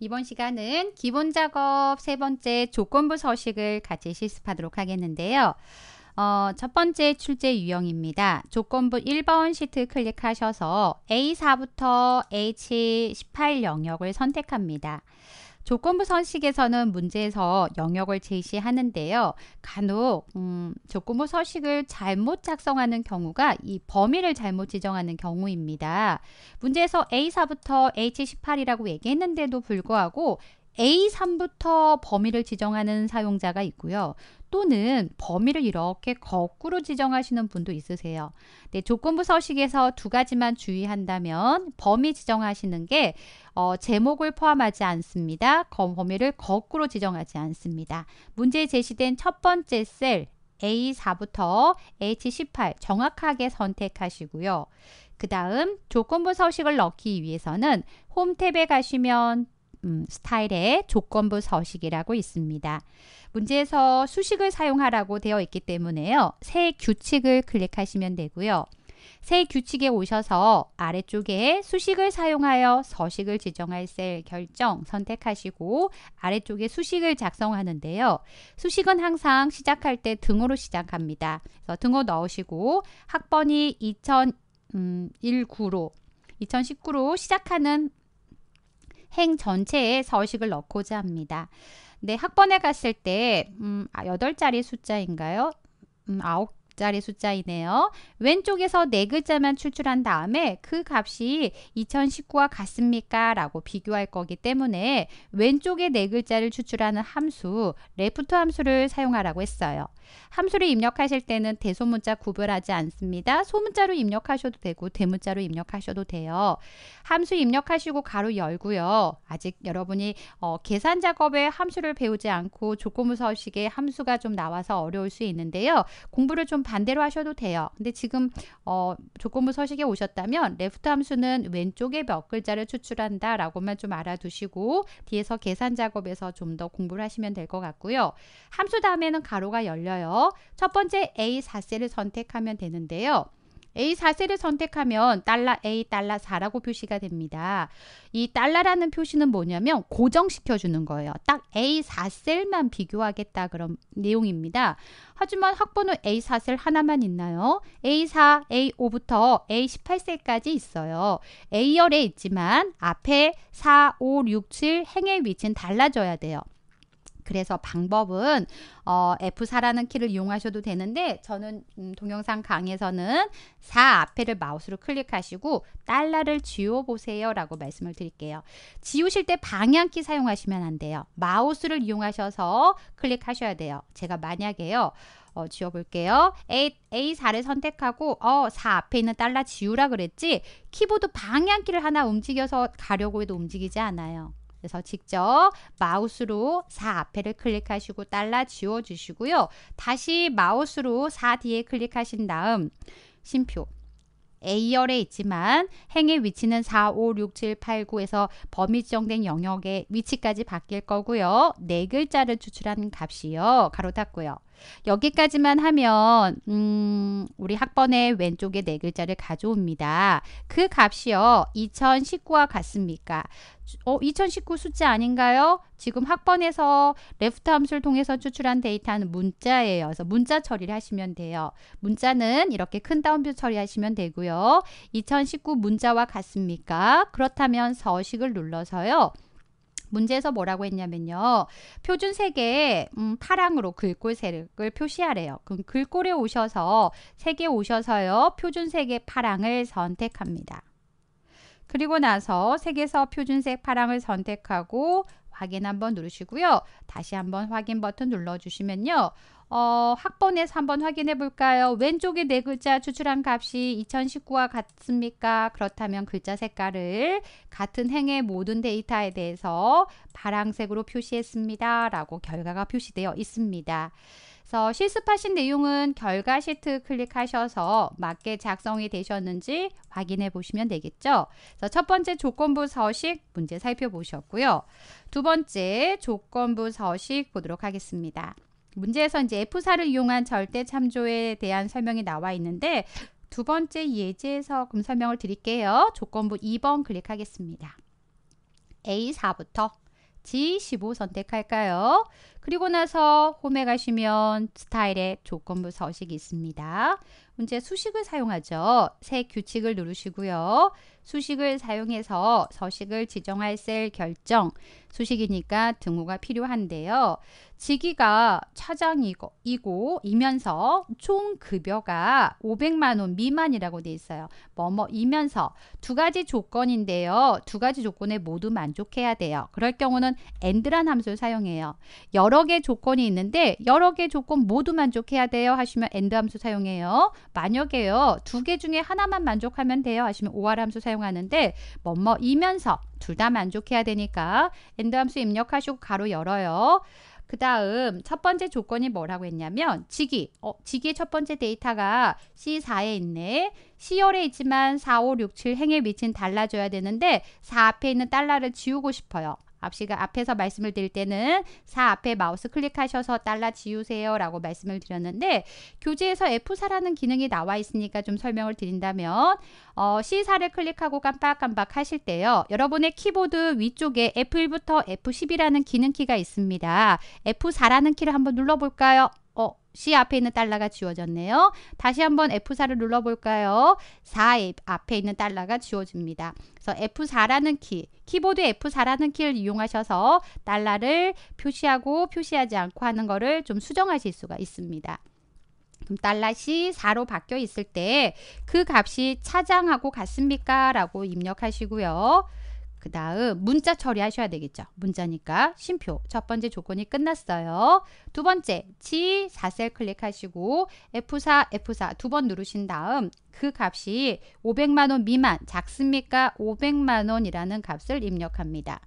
이번 시간은 기본 작업 세 번째 조건부 서식을 같이 실습하도록 하겠는데요. 어, 첫 번째 출제 유형입니다. 조건부 1번 시트 클릭하셔서 A4부터 H18 영역을 선택합니다. 조건부 서식에서는 문제에서 영역을 제시하는데요. 간혹 음, 조건부 서식을 잘못 작성하는 경우가 이 범위를 잘못 지정하는 경우입니다. 문제에서 A사부터 H18이라고 얘기했는데도 불구하고 A3부터 범위를 지정하는 사용자가 있고요. 또는 범위를 이렇게 거꾸로 지정하시는 분도 있으세요. 네, 조건부 서식에서 두 가지만 주의한다면 범위 지정하시는 게 어, 제목을 포함하지 않습니다. 범위를 거꾸로 지정하지 않습니다. 문제에 제시된 첫 번째 셀 A4부터 H18 정확하게 선택하시고요. 그 다음 조건부 서식을 넣기 위해서는 홈 탭에 가시면 음, 스타일의 조건부 서식이라고 있습니다. 문제에서 수식을 사용하라고 되어 있기 때문에요. 새 규칙을 클릭하시면 되고요. 새 규칙에 오셔서 아래쪽에 수식을 사용하여 서식을 지정할 셀 결정 선택하시고 아래쪽에 수식을 작성하는데요. 수식은 항상 시작할 때 등으로 시작합니다. 그래서 등호 넣으시고 학번이 2019로 음, 2019로 시작하는 행 전체에 서식을 넣고자 합니다. 네, 학번에 갔을 때 음, 8자리 아, 숫자인가요? 음, 짝리 숫자이네요. 왼쪽에서 네 글자만 추출한 다음에 그 값이 2019와 같습니까? 라고 비교할 거기 때문에 왼쪽에 네 글자를 추출하는 함수 레프트 함수를 사용하라고 했어요. 함수를 입력하실 때는 대소문자 구별하지 않습니다. 소문자로 입력하셔도 되고 대문자로 입력하셔도 돼요. 함수 입력하시고 가로 열고요. 아직 여러분이 어, 계산 작업에 함수를 배우지 않고 조건무 서식에 함수가 좀 나와서 어려울 수 있는데요. 공부를 좀 반대로 하셔도 돼요. 근데 지금 어, 조건부 서식에 오셨다면 레프트 함수는 왼쪽에 몇 글자를 추출한다 라고만 좀 알아두시고 뒤에서 계산 작업에서 좀 더 공부를 하시면 될 것 같고요. 함수 다음에는 가로가 열려요. 첫 번째 A4셀을 선택하면 되는데요. A4세를 선택하면 달러 $A, 달러 $4라고 표시가 됩니다. 이 달러라는 표시는 뭐냐면 고정시켜 주는 거예요. 딱 A4셀만 비교하겠다 그런 내용입니다. 하지만 학번호 A4셀 하나만 있나요? A4, A5부터 A18셀까지 있어요. A열에 있지만 앞에 4, 5, 6, 7 행의 위치는 달라져야 돼요. 그래서 방법은 어, F4라는 키를 이용하셔도 되는데 저는 음, 동영상 강에서는 4 앞에를 마우스로 클릭하시고 달러를 지워보세요 라고 말씀을 드릴게요. 지우실 때 방향키 사용하시면 안 돼요. 마우스를 이용하셔서 클릭하셔야 돼요. 제가 만약에요. 어, 지워볼게요. A, A4를 선택하고 어, 4 앞에 있는 달러 지우라 그랬지 키보드 방향키를 하나 움직여서 가려고 해도 움직이지 않아요. 그래서 직접 마우스로 4 앞에를 클릭하시고 달라 지워 주시고요. 다시 마우스로 4 뒤에 클릭하신 다음 심표 A열에 있지만 행의 위치는 4, 5, 6, 7, 8, 9에서 범위 지정된 영역의 위치까지 바뀔 거고요. 네 글자를 추출한 값이요. 가로 닫고요. 여기까지만 하면 음, 우리 학번의 왼쪽에 네 글자를 가져옵니다. 그 값이요. 2019와 같습니까? 어, 2019 숫자 아닌가요? 지금 학번에서 레프트 함수를 통해서 추출한 데이터는 문자예요. 그래서 문자 처리를 하시면 돼요. 문자는 이렇게 큰 다운표 처리하시면 되고요. 2019 문자와 같습니까? 그렇다면 서식을 눌러서요. 문제에서 뭐라고 했냐면요. 표준 색의 음, 파랑으로 글꼴색을 표시하래요. 그럼 글꼴에 오셔서 색에 오셔서요. 표준 색의 파랑을 선택합니다. 그리고 나서 색에서 표준색 파랑을 선택하고 확인 한번 누르시고요. 다시 한번 확인 버튼 눌러주시면요. 어, 학번에서 한번 확인해 볼까요? 왼쪽에 네 글자 추출한 값이 2019와 같습니까? 그렇다면 글자 색깔을 같은 행의 모든 데이터에 대해서 파랑색으로 표시했습니다. 라고 결과가 표시되어 있습니다. 그래서 실습하신 내용은 결과 시트 클릭하셔서 맞게 작성이 되셨는지 확인해 보시면 되겠죠. 그래서 첫 번째 조건부 서식 문제 살펴보셨고요. 두 번째 조건부 서식 보도록 하겠습니다. 문제에서 이제 F4를 이용한 절대 참조에 대한 설명이 나와 있는데 두 번째 예제에서 금 설명을 드릴게요. 조건부 2번 클릭하겠습니다. A4부터 G15 선택할까요? 그리고 나서 홈에 가시면 스타일의 조건부 서식이 있습니다. 문제 수식을 사용하죠. 새 규칙을 누르시고요. 수식을 사용해서 서식을 지정할 셀 결정, 수식이니까 등호가 필요한데요. 직위가 차장이고 이면서 총 급여가 500만원 미만이라고 돼 있어요. 뭐 뭐이면서 두 가지 조건인데요. 두 가지 조건에 모두 만족해야 돼요. 그럴 경우는 엔드란 함수를 사용해요. 여러 개 조건이 있는데 여러 개 조건 모두 만족해야 돼요 하시면 엔드 함수 사용해요. 만약에요. 두 개 중에 하나만 만족하면 돼요. 하시면 오할 함수 사용하는데 뭐 뭐이면서 둘 다 만족해야 되니까 엔드 함수 입력하시고 가로 열어요. 그 다음 첫 번째 조건이 뭐라고 했냐면 직기 어, 직기의첫 번째 데이터가 C4에 있네 C열에 있지만 4, 5, 6, 7 행에 미친 달라져야 되는데 4 앞에 있는 달러를 지우고 싶어요 앞시가 앞에서 말씀을 드릴 때는 4 앞에 마우스 클릭하셔서 달라 지우세요 라고 말씀을 드렸는데 교재에서 F4라는 기능이 나와 있으니까 좀 설명을 드린다면 어, C4를 클릭하고 깜빡깜빡 하실 때요 여러분의 키보드 위쪽에 F1부터 F10이라는 기능키가 있습니다 F4라는 키를 한번 눌러볼까요 C 앞에 있는 달러가 지워졌네요. 다시 한번 F4를 눌러볼까요? 4 앞에 있는 달러가 지워집니다. 그래서 F4라는 키, 키보드 F4라는 키를 이용하셔서 달러를 표시하고 표시하지 않고 하는 거를 좀 수정하실 수가 있습니다. 그럼 달러시 4로 바뀌어 있을 때 그 값이 차장하고 같습니까? 라고 입력하시고요. 그 다음 문자 처리하셔야 되겠죠. 문자니까 심표 첫 번째 조건이 끝났어요. 두 번째 G 4셀 클릭하시고 F4 F4 두 번 누르신 다음 그 값이 500만원 미만 작습니까? 500만원이라는 값을 입력합니다.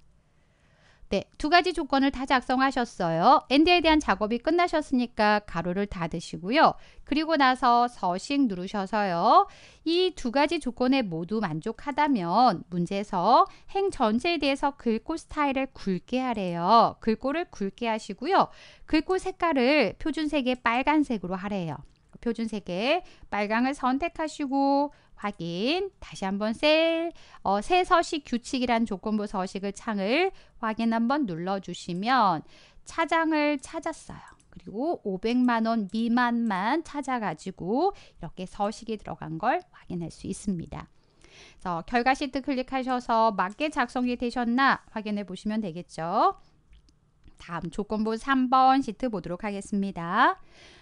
네, 두 가지 조건을 다 작성하셨어요. ND에 대한 작업이 끝나셨으니까 가로를 닫으시고요. 그리고 나서 서식 누르셔서요. 이 두 가지 조건에 모두 만족하다면 문제에서 행 전체에 대해서 글꼴 스타일을 굵게 하래요. 글꼴을 굵게 하시고요. 글꼴 색깔을 표준색의 빨간색으로 하래요. 표준색의 빨강을 선택하시고 확인. 다시 한번 셀, 어, 새 서식 규칙이란 조건부 서식을 창을 확인 한번 눌러주시면 차장을 찾았어요. 그리고 500만원 미만만 찾아가지고 이렇게 서식이 들어간 걸 확인할 수 있습니다. 그래서 결과 시트 클릭하셔서 맞게 작성이 되셨나 확인해 보시면 되겠죠. 다음 조건부 3번 시트 보도록 하겠습니다.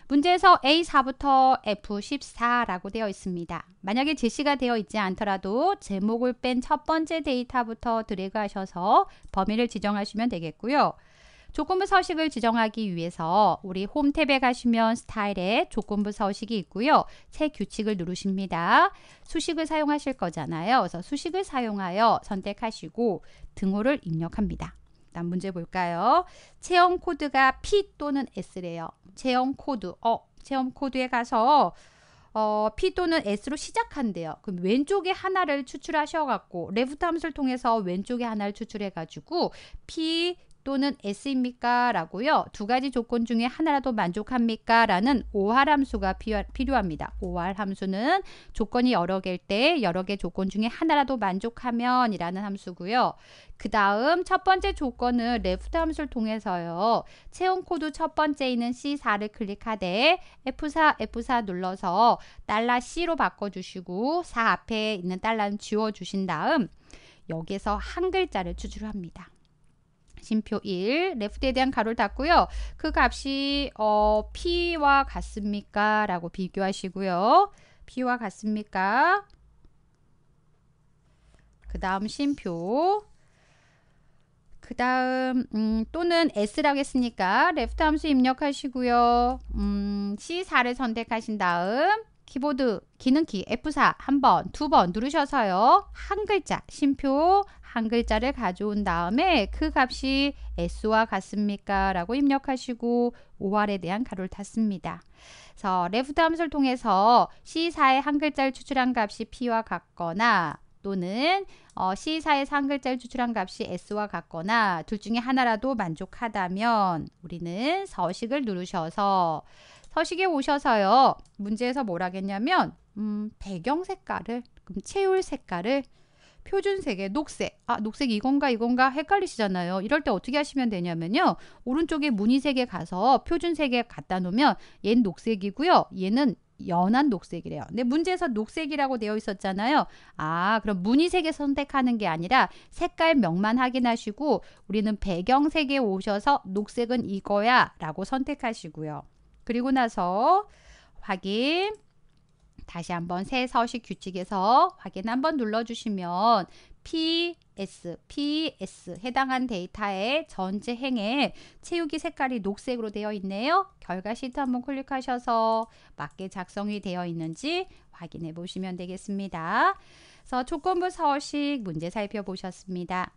문제에서 A4부터 F14라고 되어 있습니다. 만약에 제시가 되어 있지 않더라도 제목을 뺀 첫 번째 데이터부터 드래그하셔서 범위를 지정하시면 되겠고요. 조건부 서식을 지정하기 위해서 우리 홈 탭에 가시면 스타일에 조건부 서식이 있고요. 새 규칙을 누르십니다. 수식을 사용하실 거잖아요. 그래서 수식을 사용하여 선택하시고 등호를 입력합니다. 다음 문제 볼까요? 체험 코드가 P 또는 S래요. 체험 코드, 어, 체험 코드에 가서 어, P 또는 S로 시작한대요. 그럼 왼쪽에 하나를 추출하셔갖고 레프트 함수를 통해서 왼쪽에 하나를 추출해가지고 P, 또는 S입니까? 라고요. 두 가지 조건 중에 하나라도 만족합니까? 라는 오할 함수가 필요합니다. 오할 함수는 조건이 여러 개일 때 여러 개 조건 중에 하나라도 만족하면 이라는 함수고요. 그 다음 첫 번째 조건은 레프트 함수를 통해서요. 채운 코드 첫 번째 있는 C4를 클릭하되 F4, F4 눌러서 달러 $C로 바꿔주시고 4 앞에 있는 달러는 지워주신 다음 여기에서 한 글자를 추출합니다. 심표 1, 레프트에 대한 가로를 닫고요. 그 값이 어, P와 같습니까? 라고 비교하시고요. P와 같습니까? 그 다음 심표 그 다음 음, 또는 S라고 했으니까 레프트 함수 입력하시고요. 음, C4를 선택하신 다음 키보드 기능키 F4 한 번, 두 번 누르셔서요. 한 글자, 심표 한 글자를 가져온 다음에 그 값이 S와 같습니까? 라고 입력하시고 5알에 대한 가로를 닫습니다. 그래서 레프트 함수를 통해서 C4의 한 글자를 추출한 값이 P와 같거나 또는 어, C4의 한 글자를 추출한 값이 S와 같거나 둘 중에 하나라도 만족하다면 우리는 서식을 누르셔서 서식에 오셔서요. 문제에서 뭘 하겠냐면 음, 배경 색깔을 그럼 채울 색깔을 표준색의 녹색 아 녹색 이건가 이건가 헷갈리시잖아요 이럴 때 어떻게 하시면 되냐면요 오른쪽에 무늬색에 가서 표준색에 갖다 놓으면 얘 녹색이고요 얘는 연한 녹색이래요 근데 문제에서 녹색이라고 되어 있었잖아요 아 그럼 무늬색에 선택하는 게 아니라 색깔명만 확인하시고 우리는 배경색에 오셔서 녹색은 이거야 라고 선택하시고요 그리고 나서 확인 다시 한번 새 서식 규칙에서 확인 한번 눌러주시면 PS, PS 해당한 데이터의 전체 행에 채우기 색깔이 녹색으로 되어 있네요. 결과 시트 한번 클릭하셔서 맞게 작성이 되어 있는지 확인해 보시면 되겠습니다. 그래서 조건부 서식 문제 살펴보셨습니다.